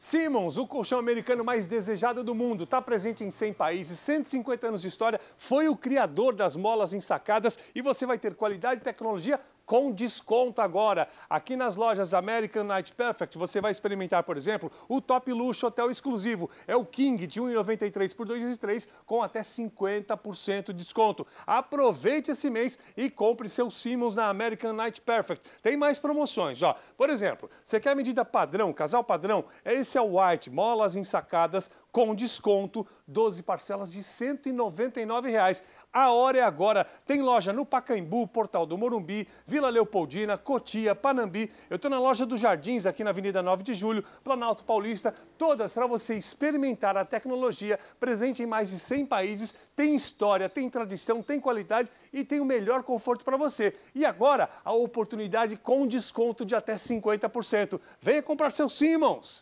Simmons, o colchão americano mais desejado do mundo, está presente em 100 países, 150 anos de história, foi o criador das molas ensacadas e você vai ter qualidade e tecnologia com desconto agora. Aqui nas lojas American Night Perfect, você vai experimentar, por exemplo, o Top Luxo Hotel Exclusivo. É o King de 1,93 por 2,3 com até 50% de desconto. Aproveite esse mês e compre seu Simmons na American Night Perfect. Tem mais promoções, ó. Por exemplo, você quer medida padrão, casal padrão? Esse é o White, molas ensacadas com desconto, 12 parcelas de R$ 199,00. A hora é agora. Tem loja no Pacaembu, Portal do Morumbi, Vila Leopoldina, Cotia, Panambi. Eu estou na loja dos Jardins, aqui na Avenida 9 de Julho, Planalto Paulista. Todas para você experimentar a tecnologia presente em mais de 100 países. Tem história, tem tradição, tem qualidade e tem o melhor conforto para você. E agora, a oportunidade com desconto de até 50%. Venha comprar seu Simons.